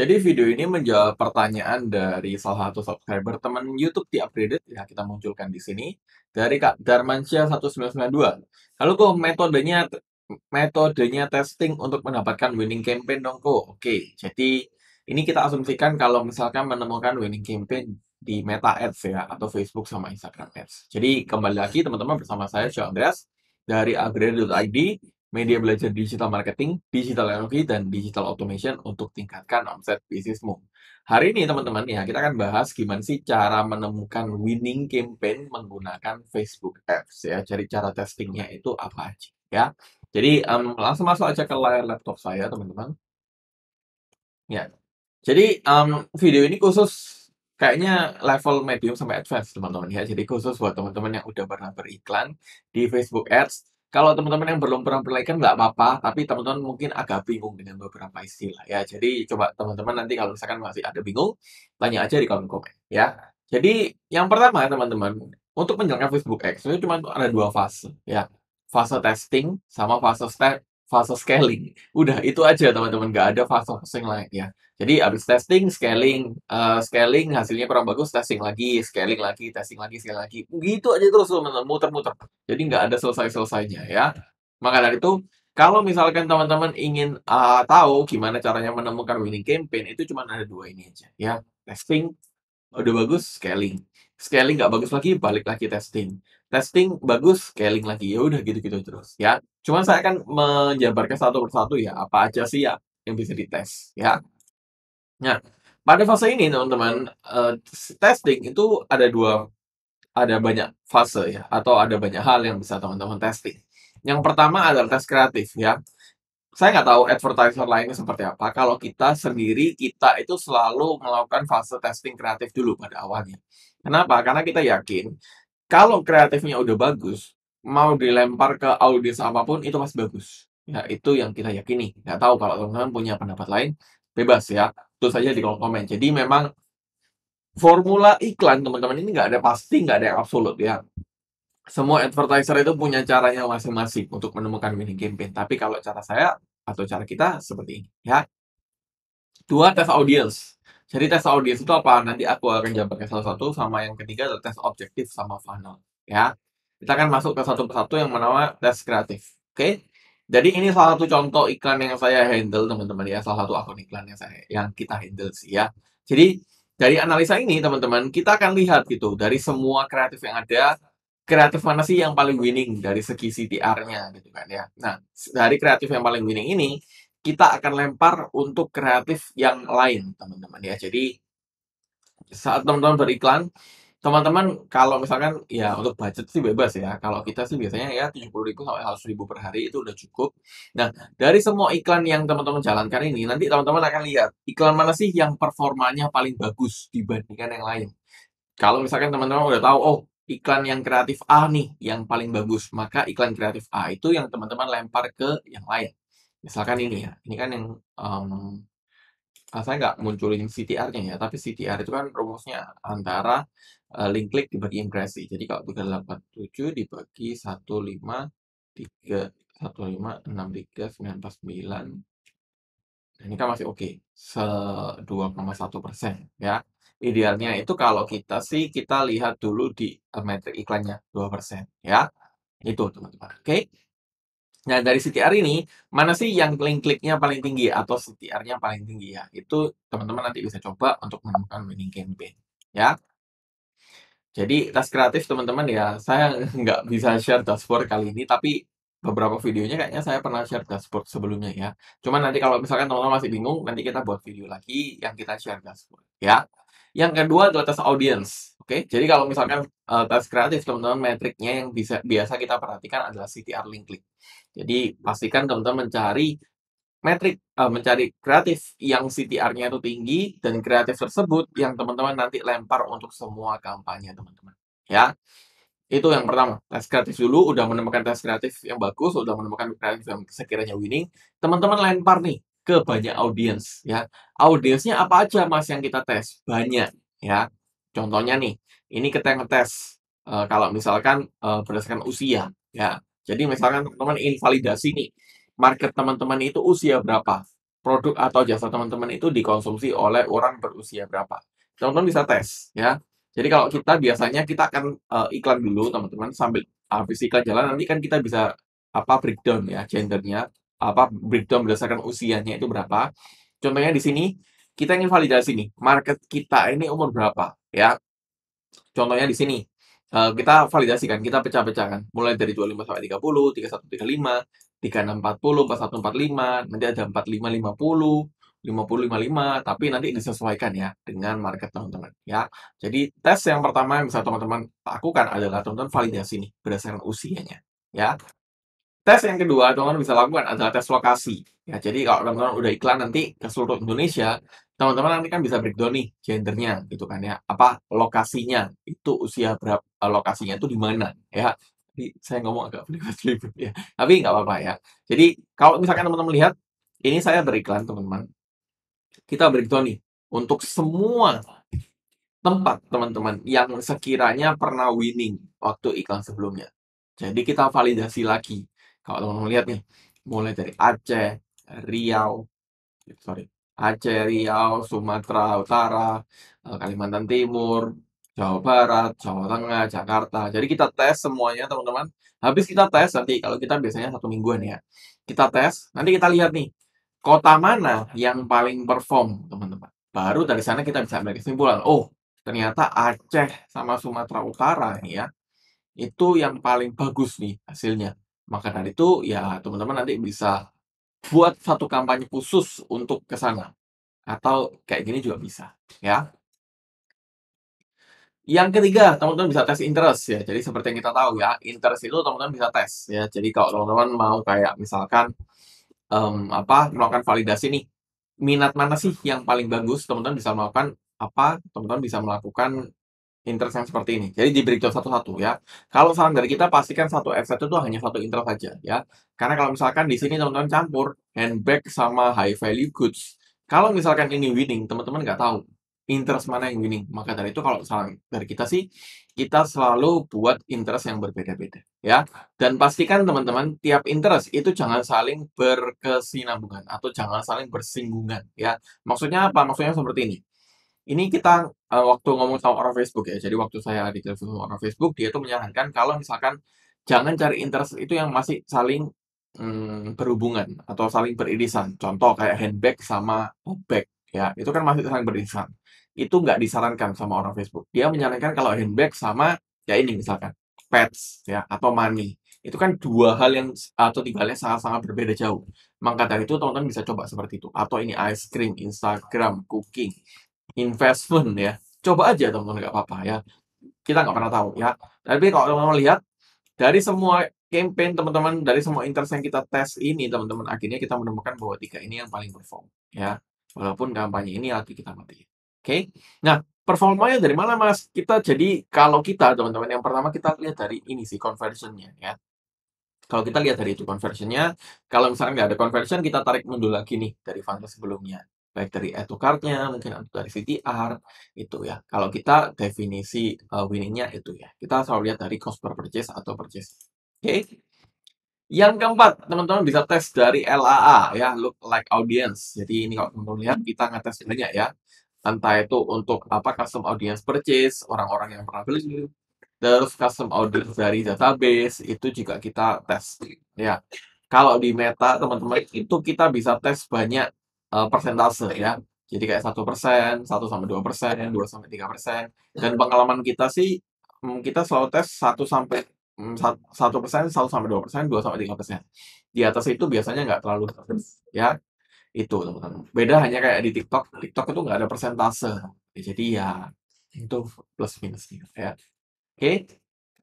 Jadi video ini menjawab pertanyaan dari salah satu subscriber teman YouTube di Upgraded ya kita munculkan di sini dari Kak Darmansyah 1992. Lalu kok metodenya metodenya testing untuk mendapatkan winning campaign dong kok. Oke, jadi ini kita asumsikan kalau misalkan menemukan winning campaign di Meta Ads ya atau Facebook sama Instagram Ads. Jadi kembali lagi teman-teman bersama saya Sean Andreas dari upgrade.id media belajar digital marketing, digital energy, dan digital automation untuk tingkatkan omset bisnismu. Hari ini teman-teman ya kita akan bahas gimana sih cara menemukan winning campaign menggunakan Facebook Ads ya. Jadi cara testingnya itu apa aja ya. Jadi um, langsung masuk aja ke layar laptop saya teman-teman. Ya. Jadi um, video ini khusus kayaknya level medium sampai advance teman-teman ya. Jadi khusus buat teman-teman yang udah pernah beriklan di Facebook Ads kalau teman-teman yang belum pernah mempelajarikan nggak apa-apa, tapi teman-teman mungkin agak bingung dengan beberapa istilah ya. Jadi coba teman-teman nanti kalau misalkan masih ada bingung, tanya aja di kolom komen ya. Jadi yang pertama teman-teman, untuk menjalankan Facebook X itu cuma ada dua fase ya. Fase testing sama fase step fase scaling. Udah itu aja teman-teman, nggak ada fase-fase yang lain ya. Jadi habis testing, scaling, uh, scaling hasilnya kurang bagus, testing lagi, scaling lagi, testing lagi, scaling lagi. Gitu aja terus teman-teman, muter-muter. Jadi nggak ada selesai-selesainya ya. Maka dari itu, kalau misalkan teman-teman ingin uh, tahu gimana caranya menemukan winning campaign, itu cuma ada dua ini aja ya. Testing Udah bagus scaling, scaling nggak bagus lagi, balik lagi testing. Testing bagus, scaling lagi, ya udah gitu-gitu terus ya. Cuman saya akan menjabarkan satu persatu ya, apa aja sih ya yang bisa dites ya. Nah, pada fase ini teman-teman, uh, testing itu ada dua, ada banyak fase ya, atau ada banyak hal yang bisa teman-teman testing. Yang pertama adalah tes kreatif ya saya nggak tahu advertiser lainnya seperti apa. Kalau kita sendiri, kita itu selalu melakukan fase testing kreatif dulu pada awalnya. Kenapa? Karena kita yakin kalau kreatifnya udah bagus, mau dilempar ke audiens apapun itu pasti bagus. Ya, itu yang kita yakini. Nggak tahu kalau teman-teman punya pendapat lain, bebas ya. Terus saja di kolom komen. Jadi memang formula iklan teman-teman ini nggak ada pasti, nggak ada yang absolut ya semua advertiser itu punya caranya masing-masing untuk menemukan winning campaign. Tapi kalau cara saya atau cara kita seperti ini, ya. Dua, tes audience. Jadi tes audience itu apa? Nanti aku akan jabarkan salah satu, sama yang ketiga adalah tes objektif sama funnel. Ya, kita akan masuk ke satu persatu yang bernama tes kreatif. Oke, okay? jadi ini salah satu contoh iklan yang saya handle teman-teman ya, salah satu akun iklan yang saya yang kita handle sih ya. Jadi dari analisa ini teman-teman kita akan lihat gitu dari semua kreatif yang ada kreatif mana sih yang paling winning dari segi CTR-nya gitu kan ya. Nah, dari kreatif yang paling winning ini kita akan lempar untuk kreatif yang lain, teman-teman ya. Jadi saat teman-teman beriklan, teman-teman kalau misalkan ya untuk budget sih bebas ya. Kalau kita sih biasanya ya 70.000 sampai 100.000 per hari itu udah cukup. Nah, dari semua iklan yang teman-teman jalankan ini nanti teman-teman akan lihat iklan mana sih yang performanya paling bagus dibandingkan yang lain. Kalau misalkan teman-teman udah tahu, oh iklan yang kreatif A nih yang paling bagus, maka iklan kreatif A itu yang teman-teman lempar ke yang lain. Misalkan ini ya, ini kan yang um, mmm, saya nggak munculin CTR-nya ya, tapi CTR itu kan rumusnya antara uh, link klik dibagi impresi. Jadi kalau 387 dibagi 153, 3 nah, Ini kan masih oke, okay, se 2,1 persen ya. Idealnya itu kalau kita sih, kita lihat dulu di, e, metrik iklannya 2% ya. Itu teman-teman, oke. Nah dari CTR ini, mana sih yang link kliknya paling tinggi atau CTR-nya paling tinggi ya, itu teman-teman nanti bisa coba untuk menemukan winning campaign ya. Jadi tas kreatif teman-teman ya, saya nggak bisa share dashboard kali ini, tapi beberapa videonya kayaknya saya pernah share dashboard sebelumnya ya. Cuman nanti kalau misalkan teman-teman masih bingung, nanti kita buat video lagi yang kita share dashboard ya. Yang kedua adalah tes audience. Oke, okay? jadi kalau misalkan uh, tes kreatif teman-teman metriknya yang bisa biasa kita perhatikan adalah CTR link click. Jadi pastikan teman-teman mencari metrik uh, mencari kreatif yang CTR-nya itu tinggi dan kreatif tersebut yang teman-teman nanti lempar untuk semua kampanye teman-teman ya itu yang pertama tes kreatif dulu udah menemukan tes kreatif yang bagus udah menemukan kreatif yang sekiranya winning teman-teman lempar nih ke banyak audiens ya. Audiensnya apa aja Mas yang kita tes? Banyak ya. Contohnya nih, ini kita ngetes e, kalau misalkan e, berdasarkan usia ya. Jadi misalkan teman-teman invalidasi nih, market teman-teman itu usia berapa? Produk atau jasa teman-teman itu dikonsumsi oleh orang berusia berapa? Teman-teman bisa tes ya. Jadi kalau kita biasanya kita akan e, iklan dulu teman-teman sambil habis iklan jalan nanti kan kita bisa apa breakdown ya gendernya apa breakdown berdasarkan usianya itu berapa. Contohnya di sini kita ingin validasi nih, market kita ini umur berapa ya. Contohnya di sini eh, kita validasikan, kita pecah-pecahkan mulai dari 25 sampai 30, 31 35, 36 40, 41 45, nanti ada 45 50, 50-55, tapi nanti disesuaikan ya dengan market teman-teman ya. Jadi tes yang pertama yang bisa teman-teman lakukan adalah teman-teman validasi nih berdasarkan usianya ya. Tes yang kedua, teman-teman bisa lakukan adalah tes lokasi. Ya, jadi kalau teman-teman udah iklan nanti ke seluruh Indonesia, teman-teman nanti kan bisa breakdown nih gendernya gitu kan ya. Apa lokasinya? Itu usia berapa eh, lokasinya itu di mana ya. Jadi saya ngomong agak belibet-belibet ya. Tapi nggak apa-apa ya. Jadi kalau misalkan teman-teman lihat ini saya beriklan teman-teman. Kita breakdown nih untuk semua tempat teman-teman yang sekiranya pernah winning waktu iklan sebelumnya. Jadi kita validasi lagi kalau teman-teman lihat nih, mulai dari Aceh, Riau, eh, sorry, Aceh, Riau, Sumatera Utara, eh, Kalimantan Timur, Jawa Barat, Jawa Tengah, Jakarta. Jadi kita tes semuanya teman-teman. Habis kita tes nanti kalau kita biasanya satu mingguan ya. Kita tes, nanti kita lihat nih kota mana yang paling perform teman-teman. Baru dari sana kita bisa ambil kesimpulan. Oh ternyata Aceh sama Sumatera Utara ya itu yang paling bagus nih hasilnya. Maka dari itu, ya teman-teman nanti bisa buat satu kampanye khusus untuk ke sana. Atau kayak gini juga bisa, ya. Yang ketiga, teman-teman bisa tes interest ya. Jadi seperti yang kita tahu ya, interest itu teman-teman bisa tes ya. Jadi kalau teman-teman mau kayak misalkan um, apa melakukan validasi nih, minat mana sih yang paling bagus? Teman-teman bisa melakukan apa? Teman-teman bisa melakukan interest yang seperti ini. Jadi di breakdown satu-satu ya. Kalau saran dari kita pastikan satu f itu hanya satu interest saja ya. Karena kalau misalkan di sini teman-teman campur handbag sama high value goods. Kalau misalkan ini winning, teman-teman nggak tahu interest mana yang winning. Maka dari itu kalau saran dari kita sih, kita selalu buat interest yang berbeda-beda ya. Dan pastikan teman-teman tiap interest itu jangan saling berkesinambungan atau jangan saling bersinggungan ya. Maksudnya apa? Maksudnya seperti ini. Ini iya. kita uh, waktu ngomong sama orang Facebook ya. Jadi waktu saya di sama orang Facebook, dia itu menyarankan kalau misalkan jangan cari interest itu yang masih saling mm, berhubungan atau saling beririsan. Contoh kayak handbag sama bag ya, itu kan masih saling beririsan. Itu nggak disarankan sama orang Facebook. Dia menyarankan kalau handbag sama ya ini misalkan pets ya atau money itu kan dua hal yang atau tiga hal yang sangat-sangat berbeda jauh. Maka dari itu teman-teman bisa coba seperti itu. Atau ini ice cream, Instagram, cooking investment ya. Coba aja teman-teman nggak apa-apa ya. Kita nggak pernah tahu ya. Tapi kalau teman-teman lihat dari semua campaign teman-teman, dari semua interest yang kita tes ini teman-teman akhirnya kita menemukan bahwa tiga ini yang paling perform ya. Walaupun kampanye ini lagi kita mati. Oke. Okay? Nah, performanya dari mana Mas? Kita jadi kalau kita teman-teman yang pertama kita lihat dari ini sih conversionnya ya. Kalau kita lihat dari itu conversionnya, kalau misalnya nggak ada conversion, kita tarik mundur lagi nih dari fase sebelumnya baik dari add to cart-nya, mungkin dari CTR, itu ya. Kalau kita definisi uh, winning-nya itu ya. Kita selalu lihat dari cost per purchase atau purchase. Oke. Okay. Yang keempat, teman-teman bisa tes dari LAA ya, look like audience. Jadi ini kalau teman-teman lihat hmm. kita ngetes banyak ya. Entah itu untuk apa custom audience purchase, orang-orang yang pernah beli, terus custom audience dari database itu juga kita tes ya. Kalau di Meta, teman-teman, itu kita bisa tes banyak uh, persentase ya. Jadi kayak satu persen, satu sampai dua persen, dua sampai tiga persen. Dan pengalaman kita sih, mm, kita selalu tes satu sampai mm, satu persen, satu sampai dua persen, dua sampai tiga persen. Di atas itu biasanya nggak terlalu ya itu teman-teman. Beda hanya kayak di TikTok, TikTok itu nggak ada persentase. ya Jadi ya itu plus minus gitu, ya. Oke. Okay.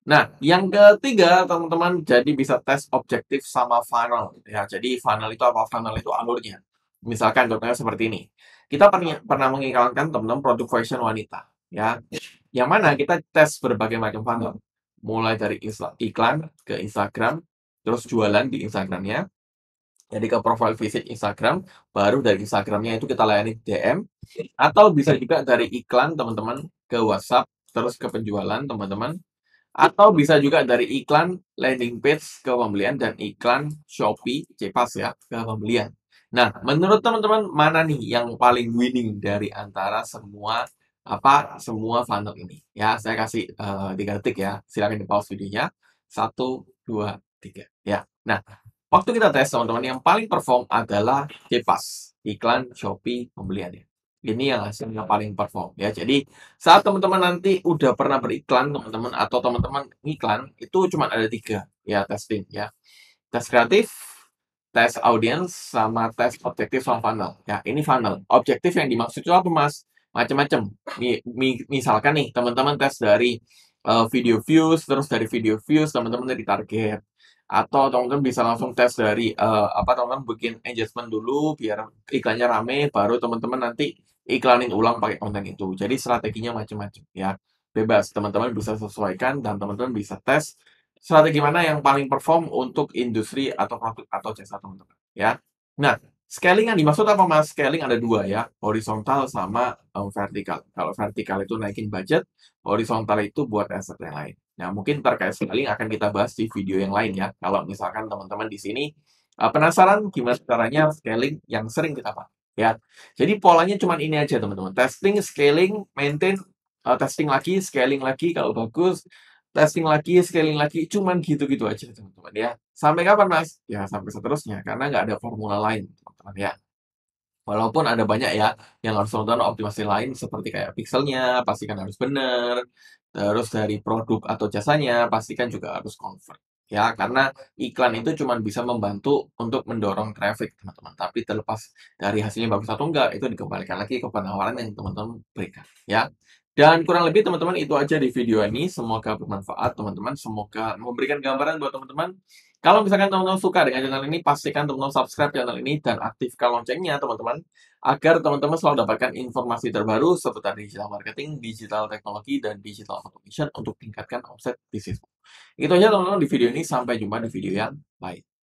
Nah, yang ketiga teman-teman jadi bisa tes objektif sama funnel ya. Jadi funnel itu apa? Funnel itu alurnya. Misalkan contohnya seperti ini. Kita pernah, pernah mengiklankan teman-teman produk fashion wanita. ya Yang mana kita tes berbagai macam funnel. Mulai dari iklan ke Instagram, terus jualan di Instagramnya, jadi ke profile visit Instagram, baru dari Instagramnya itu kita layani DM, atau bisa juga dari iklan teman-teman ke WhatsApp, terus ke penjualan teman-teman, atau bisa juga dari iklan landing page ke pembelian dan iklan Shopee, cepat ya, ke pembelian. Nah, menurut teman-teman mana nih yang paling winning dari antara semua apa semua funnel ini? Ya, saya kasih eh, tiga uh, detik ya. Silakan di pause videonya. Satu, dua, tiga. Ya. Nah, waktu kita tes teman-teman yang paling perform adalah Cepas iklan Shopee pembelian ya Ini yang hasilnya paling perform ya. Jadi saat teman-teman nanti udah pernah beriklan teman-teman atau teman-teman iklan itu cuma ada tiga ya testing ya. Tes kreatif, tes audiens sama tes objektif sama funnel. Ya, ini funnel. Objektif yang dimaksud itu apa, Mas? Macam-macam. misalkan nih, teman-teman tes dari uh, video views, terus dari video views, teman-teman dari target. Atau teman-teman bisa langsung tes dari, uh, apa teman-teman bikin engagement dulu, biar iklannya rame, baru teman-teman nanti iklanin ulang pakai konten itu. Jadi strateginya macam-macam ya. Bebas, teman-teman bisa sesuaikan dan teman-teman bisa tes strategi mana yang paling perform untuk industri atau produk atau jasa teman-teman ya. Nah, scaling yang dimaksud apa Mas? Scaling ada dua ya, horizontal sama um, vertikal. Kalau vertikal itu naikin budget, horizontal itu buat aset yang lain. Nah, mungkin terkait scaling akan kita bahas di video yang lain ya. Kalau misalkan teman-teman di sini uh, penasaran gimana caranya scaling yang sering kita pakai ya. Jadi polanya cuma ini aja teman-teman. Testing, scaling, maintain, uh, testing lagi, scaling lagi kalau bagus, testing lagi, scaling lagi, cuman gitu-gitu aja teman-teman ya. Sampai kapan mas? Ya sampai seterusnya, karena nggak ada formula lain teman-teman ya. Walaupun ada banyak ya yang harus nonton optimasi lain seperti kayak pixelnya, pastikan harus benar. Terus dari produk atau jasanya, pastikan juga harus convert. Ya, karena iklan itu cuma bisa membantu untuk mendorong traffic, teman-teman. Tapi terlepas dari hasilnya bagus atau enggak, itu dikembalikan lagi ke penawaran yang teman-teman berikan. Ya, dan kurang lebih teman-teman itu aja di video ini. Semoga bermanfaat teman-teman. Semoga memberikan gambaran buat teman-teman. Kalau misalkan teman-teman suka dengan channel ini, pastikan teman-teman subscribe channel ini dan aktifkan loncengnya teman-teman. Agar teman-teman selalu dapatkan informasi terbaru seputar digital marketing, digital teknologi, dan digital automation untuk tingkatkan omset bisnis Itu aja teman-teman di video ini. Sampai jumpa di video yang lain.